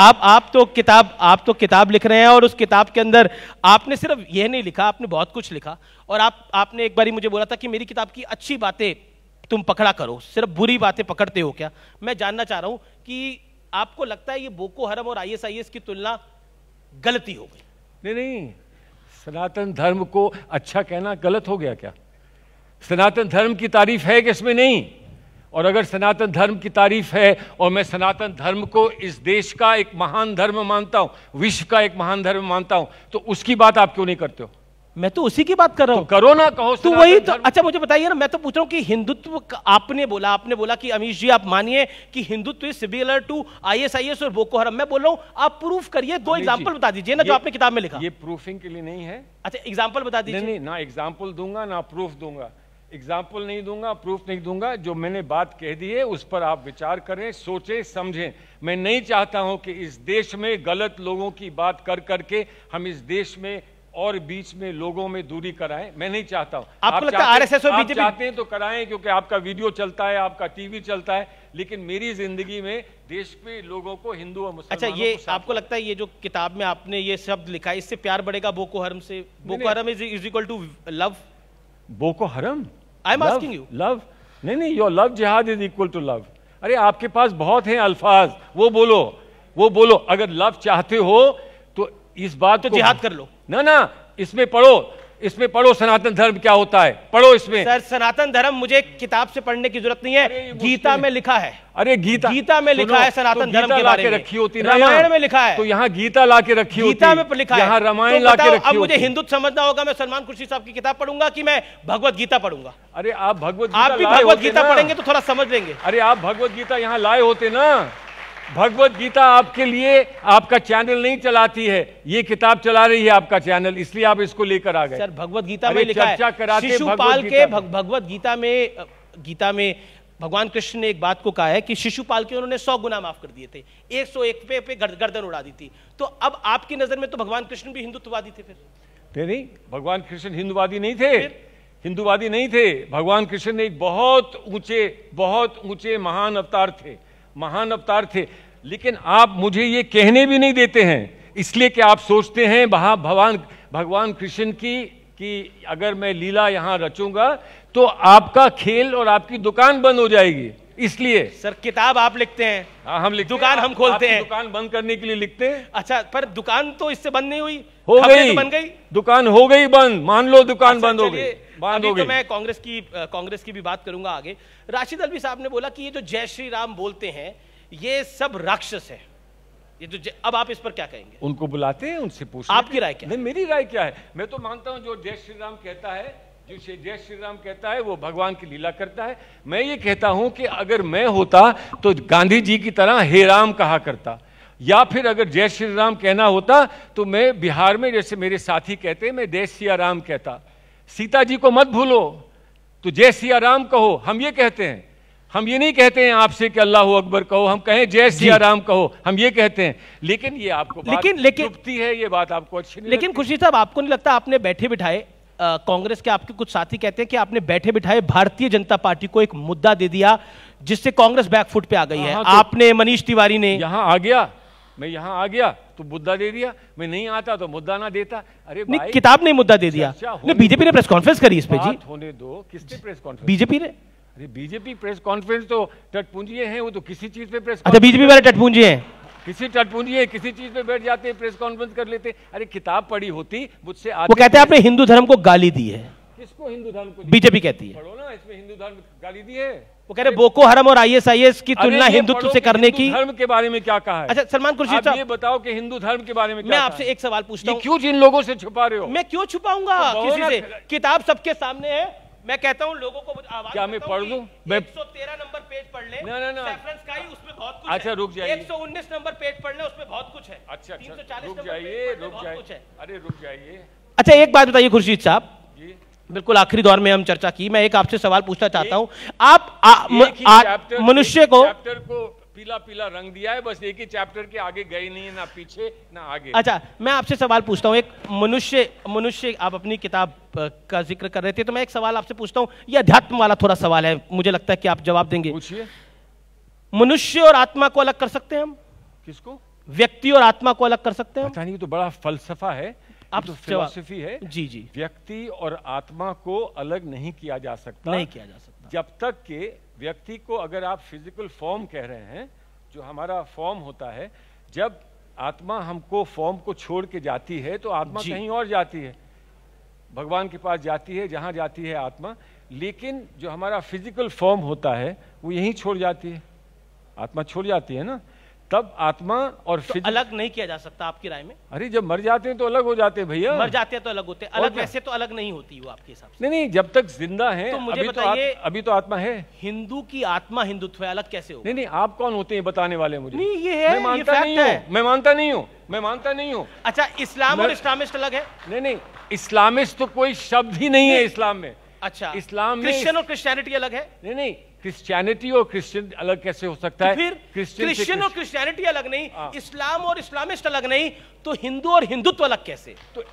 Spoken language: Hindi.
आप आप तो किताब आप तो किताब लिख रहे हैं और उस किताब के अंदर आपने सिर्फ यह नहीं लिखा आपने बहुत कुछ लिखा और आप आपने एक बारी मुझे बोला था कि मेरी किताब की अच्छी बातें तुम पकड़ा करो सिर्फ बुरी बातें पकड़ते हो क्या मैं जानना चाह रहा हूं कि आपको लगता है ये बोको हरम और आईएसआईएस की तुलना गलती हो गई नहीं नहीं सनातन धर्म को अच्छा कहना गलत हो गया क्या सनातन धर्म की तारीफ है कि इसमें नहीं और अगर सनातन धर्म की तारीफ है और मैं सनातन धर्म को इस देश का एक महान धर्म मानता हूं विश्व का एक महान धर्म मानता हूं तो उसकी बात आप क्यों नहीं करते हो मैं तो उसी की बात कर रहा हूँ तो करो ना कहो तो वही तो अच्छा मुझे बताइए ना मैं तो पूछ रहा हूँ कि हिंदुत्व आपने बोला आपने बोला कि अमीश जी आप मानिए कि Hindutva is similar to I I S S और बोको हरम मैं बोल रहा हूँ आप प्रूफ करिए दो एग्जाम्पल बता दीजिए ना जो आपने किताब में लिखा ये प्रूफिंग के लिए नहीं है अच्छा एग्जाम्पल बता दीजिए नहीं ना एग्जाम्पल दूंगा ना प्रूफ दूंगा एग्जाम्पल नहीं दूंगा प्रूफ नहीं दूंगा जो मैंने बात कह दी है उस पर आप विचार करें सोचें समझें मैं नहीं चाहता हूं कि इस देश में गलत लोगों की बात कर करके हम इस देश में और बीच में लोगों में दूरी कराएं मैं नहीं चाहता हूं आप, आप लगता चाहते, आप चाहते हैं तो कराएं क्योंकि आपका वीडियो चलता है आपका टीवी चलता है लेकिन मेरी जिंदगी में देश के लोगों को हिंदू और मुस्लिम अच्छा ये आपको लगता है ये जो किताब में आपने ये शब्द लिखा है इससे प्यार बढ़ेगा बोको हरम से Boko Haram is is equal to love Boko Haram I am asking you love नहीं नहीं your love jihad is equal to love अरे आपके पास बहुत हैं अल्फाज वो बोलो वो बोलो अगर लव चाहते हो तो इस बात तो जिहाद कर लो ना ना इसमें पढ़ो इसमें पढ़ो सनातन धर्म क्या होता है पढ़ो इसमें सर सनातन धर्म मुझे किताब से पढ़ने की जरूरत नहीं है गीता में लिखा है अरे गीता गीता में लिखा है सनातन तो धर्म के बारे में रखी होती रामायण में लिखा है तो यहाँ गीता ला के रखी गीता में लिखा है यहाँ तो रामायण तो ला के रखी अब मुझे हिंदुत्व समझना होगा मैं सलमान खुर्शी साहब की किताब पढ़ूंगा कि मैं भगवत गीता पढ़ूंगा अरे आप भगवत आप भी भगवत गीता पढ़ेंगे तो थोड़ा समझ लेंगे अरे आप भगवत गीता यहाँ लाए होते ना भगवत गीता आपके लिए आपका चैनल नहीं चलाती है ये किताब चला रही है आपका चैनल इसलिए आप इसको लेकर आ गए सर भगवत गीता में लिखा चर्चा है शिशुपाल के भगवत गीता में गीता में भगवान कृष्ण ने एक बात को कहा है कि शिशुपाल के उन्होंने सौ गुना माफ कर दिए थे एक सौ एक पे, पे गर्दन उड़ा दी थी तो अब आपकी नजर में तो भगवान कृष्ण भी हिंदुत्ववादी थे फिर थे नहीं भगवान कृष्ण हिंदुवादी नहीं थे हिंदुवादी नहीं थे भगवान कृष्ण एक बहुत ऊंचे बहुत ऊंचे महान अवतार थे महान अवतार थे लेकिन आप मुझे ये कहने भी नहीं देते हैं इसलिए कि आप सोचते हैं वहां भगवान भगवान कृष्ण की कि अगर मैं लीला यहाँ रचूंगा तो आपका खेल और आपकी दुकान बंद हो जाएगी इसलिए सर किताब आप लिखते हैं आ, हाँ, हम लिखते दुकान हम खोलते हैं दुकान बंद करने के लिए लिखते हैं अच्छा पर दुकान तो इससे बंद नहीं हुई हो गई तो बन गई दुकान हो गई बंद मान लो दुकान अच्छा, बंद हो गई बंद हो तो गई तो मैं कांग्रेस की कांग्रेस की भी बात करूंगा आगे राशिद अलवी साहब ने बोला कि ये जो जय श्री राम बोलते हैं ये सब राक्षस है ये तो अब आप इस पर क्या कहेंगे उनको बुलाते हैं उनसे पूछ आपकी राय क्या नहीं मेरी राय क्या है मैं तो मानता हूं जो जय श्री राम कहता है जिसे जय श्री राम कहता है वो भगवान की लीला करता है मैं ये कहता हूं कि अगर मैं होता तो गांधी जी की तरह हे राम कहा करता या फिर अगर जय श्री राम कहना होता तो मैं बिहार में जैसे मेरे साथी कहते मैं जय सिया राम कहता सीता जी को मत भूलो तो जय सिया राम कहो हम ये कहते हैं हम ये नहीं कहते हैं आपसे कि अल्लाह अकबर कहो हम कहें जय सिया राम कहो हम ये कहते हैं लेकिन ये आपको लेकिन लेकिन है ये बात आपको अच्छी नहीं लेकिन खुशी साहब आपको नहीं लगता आपने बैठे बिठाए कांग्रेस के आपके कुछ साथी कहते हैं कि आपने बैठे बिठाए भारतीय जनता पार्टी को एक मुद्दा दे दिया जिससे कांग्रेस बैकफुट पे आ गई है हाँ, हाँ, तो- आपने मनीष तिवारी ने यहाँ आ गया मैं यहाँ आ गया तो मुद्दा दे दिया मैं नहीं आता तो मुद्दा ना देता अरे किताब ने मुद्दा दे दिया बीजेपी ने प्रेस कॉन्फ्रेंस करी इस पे जी होने दो किसने प्रेस कॉन्फ्रेंस बीजेपी ने अरे बीजेपी प्रेस कॉन्फ्रेंस तो टटपूंजिए है वो तो किसी चीज पे प्रेस अच्छा बीजेपी वाले टटपूंजिए है किसी टटपूंजी है किसी चीज पे बैठ जाते हैं प्रेस कॉन्फ्रेंस कर लेते अरे किताब पढ़ी होती मुझसे वो कहते हैं आपने हिंदू धर्म को गाली दी है किसको हिंदू धर्म को बीजेपी कहती है पढ़ो ना इसमें हिंदू धर्म गाली दी है वो कह रहे बोको हरम और आईएसआईएस की तुलना हिंदुत्व से करने की धर्म के बारे में क्या कहा है अच्छा सलमान खुर्शीद साहब ये बताओ कि हिंदू धर्म के बारे में मैं आपसे एक सवाल पूछता हूँ क्यों जिन लोगों से छुपा रहे हो मैं क्यों छुपाऊंगा तो किसी से किताब सबके सामने है मैं कहता हूँ लोगों को क्या मैं पढ़ लू एक सौ तेरह नंबर पेज पढ़ ले ना ना ना का ही उसमें बहुत कुछ अच्छा रुक जाइए एक सौ उन्नीस नंबर पेज पढ़ ले उसमें बहुत कुछ है अच्छा, अच्छा। तीन सौ चालीस रुक जाइए रुक जाइए अरे रुक जाइए अच्छा एक बात बताइए खुर्शीद साहब बिल्कुल आखिरी दौर में हम चर्चा की मैं एक आपसे सवाल पूछना चाहता हूं आप मनुष्य को को पीला पीला रंग दिया है बस एक ही चैप्टर के आगे गए नहीं है ना पीछे ना आगे अच्छा मैं आपसे सवाल पूछता हूँ एक मनुष्य मनुष्य आप अपनी किताब का जिक्र कर रहे थे तो मैं एक सवाल आपसे पूछता हूँ ये अध्यात्म वाला थोड़ा सवाल है मुझे लगता है कि आप जवाब देंगे पूछिए मनुष्य और आत्मा को अलग कर सकते हैं हम किसको व्यक्ति और आत्मा को अलग कर सकते हैं पता नहीं तो बड़ा फलसफा है आप तो फिलोसफी है जी जी व्यक्ति और आत्मा को अलग नहीं किया जा सकता नहीं किया जा सकता जब तक के व्यक्ति को अगर आप फिजिकल फॉर्म कह रहे हैं जो हमारा फॉर्म होता है जब आत्मा हमको फॉर्म को छोड़ के जाती है तो आत्मा कहीं और जाती है भगवान के पास जाती है जहां जाती है आत्मा लेकिन जो हमारा फिजिकल फॉर्म होता है वो यहीं छोड़ जाती है आत्मा छोड़ जाती है ना तब आत्मा और तो अलग नहीं किया जा सकता आपकी राय में अरे जब मर जाते हैं तो अलग हो जाते हैं भैया मर जाते हैं तो अलग होते हैं अलग वैसे तो अलग नहीं होती वो आपके हिसाब से नहीं नहीं जब तक जिंदा है तो मुझे अभी तो बताइए तो अभी तो आत्मा है हिंदू की आत्मा हिंदुत्व है अलग कैसे हो नहीं नहीं आप कौन होते हैं बताने वाले मुझे नहीं ये है मैं मानता नहीं हूँ मैं मानता नहीं हूँ मैं मानता नहीं हूँ अच्छा इस्लाम और इस्लामिस्ट अलग है नहीं नहीं इस्लामिस्ट तो कोई शब्द ही नहीं है इस्लाम में अच्छा इस्लाम क्रिश्चियन और क्रिश्चियनिटी अलग है नहीं नहीं क्रिश्चियनिटी और क्रिश्चियन अलग कैसे हो सकता तो है फिर क्रिश्चियन और क्रिश्चियनिटी अलग नहीं हाँ। इस्लाम और इस्लामिस्ट अलग नहीं तो हिंदू और हिंदुत्व अलग कैसे तो